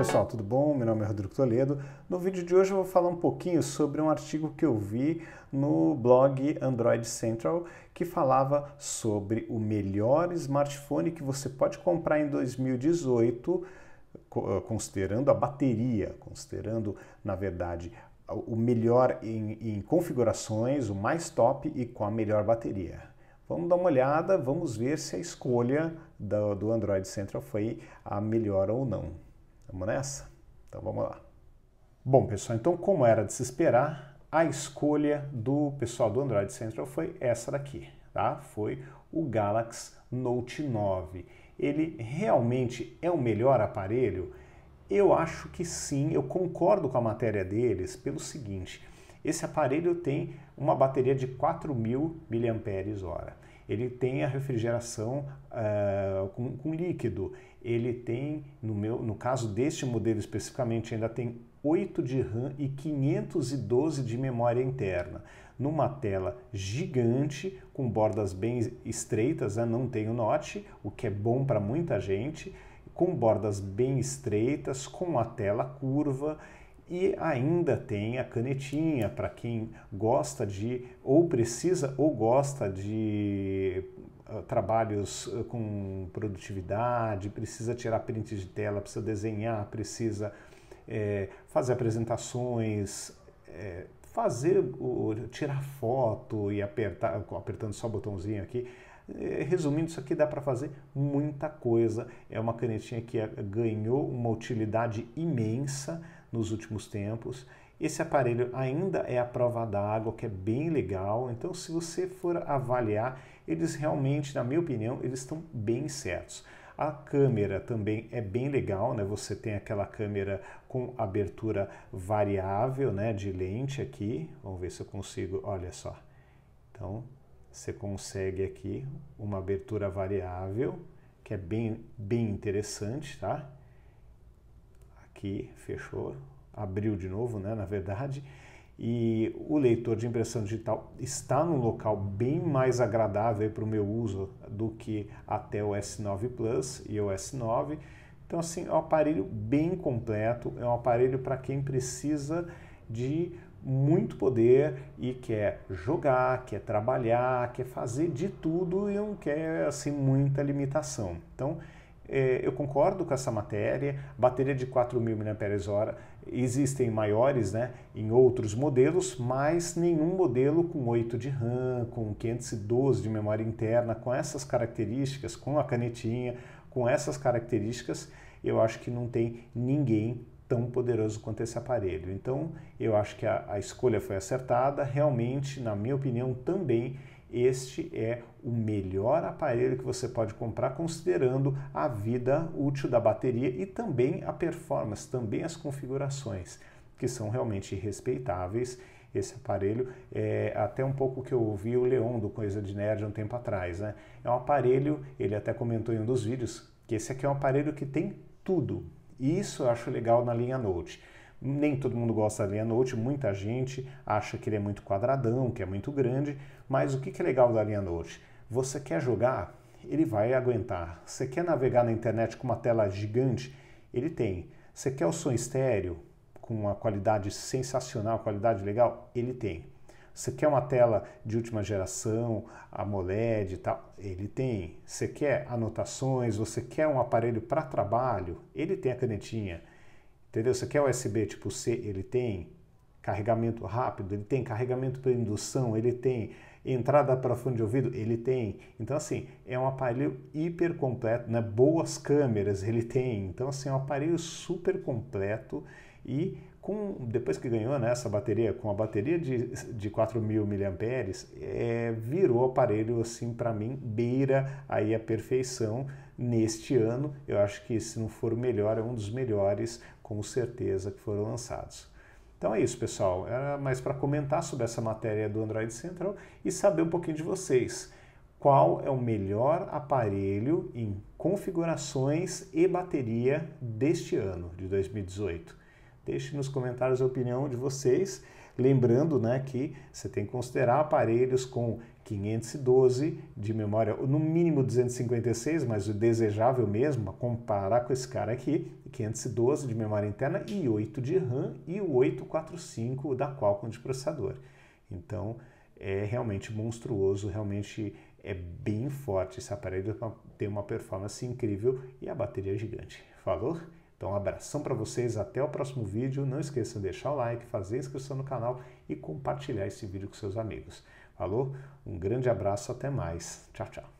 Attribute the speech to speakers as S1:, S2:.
S1: pessoal, tudo bom? Meu nome é Rodrigo Toledo. No vídeo de hoje eu vou falar um pouquinho sobre um artigo que eu vi no blog Android Central que falava sobre o melhor smartphone que você pode comprar em 2018, eh, considerando a bateria, considerando, na verdade, o melhor em, em configurações, o mais top e com a melhor bateria. Vamos dar uma olhada, vamos ver se a escolha do, do Android Central foi a melhor ou não. Vamos nessa? Então vamos lá. Bom, pessoal, então como era de se esperar, a escolha do pessoal do Android Central foi essa daqui, tá? Foi o Galaxy Note 9. Ele realmente é o melhor aparelho? Eu acho que sim, eu concordo com a matéria deles pelo seguinte, esse aparelho tem uma bateria de 4.000 mAh ele tem a refrigeração uh, com, com, líquido, ele tem, no, meu, no caso deste modelo especificamente, ainda tem 8 de RAM e 512 de memória interna, numa tela gigante, com bordas bem estreitas, né? não tem o note, o que é bom para muita gente, com bordas bem estreitas, com a tela curva, e ainda tem a canetinha para quem gosta de, ou precisa ou gosta de ah, trabalhos ah, com produtividade, precisa tirar prints de tela, precisa desenhar, precisa é, fazer apresentações, é, fazer o, tirar foto e apertar, apertando só o botãozinho aqui. Eh, resumindo, isso aqui dá para fazer muita coisa. É uma canetinha que ganhou uma utilidade imensa nos últimos tempos. Esse aparelho ainda é a prova d'água, que é bem legal. Então, se você for avaliar, eles realmente, na minha opinião, eles estão bem certos. A câmera também é bem legal, né? Você tem aquela câmera com abertura variável, né, de lente aqui. Vamos ver se eu consigo. Olha só. Então, você consegue aqui uma abertura variável, que é bem bem interessante, tá? que fechou, abriu de novo, né, na verdade, e o leitor de impressão digital está num local bem mais agradável para o meu uso do que até o S9 Plus e o S9. Então, assim, é um aparelho bem completo, é um aparelho para quem precisa de muito poder e quer jogar, quer trabalhar, quer fazer de tudo e não quer, assim, muita limitação. Então, eh, eu concordo com essa matéria, bateria de 4.000 mAh existem maiores né, em outros modelos, mas nenhum modelo com 8 de RAM, com 512 de memória interna, com essas características, com a canetinha, com essas características, eu acho que não tem ninguém tão poderoso quanto esse aparelho. Então, eu acho que a, a escolha foi acertada, realmente, na minha opinião, também este é o melhor aparelho que você pode comprar, considerando a vida útil da bateria e também a performance, também as configurações, que são realmente respeitáveis. Esse aparelho é até um pouco que eu ouvi o Leon do Coisa de Nerd um tempo atrás, né? É um aparelho, ele até comentou em um dos vídeos, que esse aqui é um aparelho que tem tudo. E Isso eu acho legal na linha Note nem todo mundo gosta da linha Note, muita gente acha que ele é muito quadradão, que é muito grande, mas o que é legal da linha Note? Você quer jogar? Ele vai aguentar. Você quer navegar na internet com uma tela gigante? Ele tem. Você quer o som estéreo com uma qualidade sensacional, qualidade legal? Ele tem. Você quer uma tela de última geração, AMOLED e tal? Ele tem. Você quer anotações? Você quer um aparelho para trabalho? Ele tem a canetinha. Entendeu? Você quer é USB tipo C, ele tem carregamento rápido, ele tem carregamento por indução, ele tem entrada para fone de ouvido, ele tem. Então assim, é um aparelho hiper completo, né? Boas câmeras ele tem. Então assim, é um aparelho super completo e com depois que ganhou né, essa bateria, com a bateria de, de 4.000 mAh, é, virou aparelho, assim, para mim, beira aí a perfeição neste ano. Eu acho que, se não for o melhor, é um dos melhores com certeza que foram lançados. Então é isso, pessoal. Era mais para comentar sobre essa matéria do Android Central e saber um pouquinho de vocês. Qual é o melhor aparelho em configurações e bateria deste ano, de 2018? Deixe nos comentários a opinião de vocês. Lembrando né, que você tem que considerar aparelhos com 512 de memória, no mínimo 256, mas o desejável mesmo, comparar com esse cara aqui, 512 de memória interna e 8 de RAM e o 845 da Qualcomm de processador. Então é realmente monstruoso, realmente é bem forte. Esse aparelho tem uma performance incrível e a bateria é gigante. Falou? Então, um abração para vocês, até o próximo vídeo. Não esqueça de deixar o like, fazer inscrição no canal e compartilhar esse vídeo com seus amigos. Falou, um grande abraço, até mais. Tchau, tchau.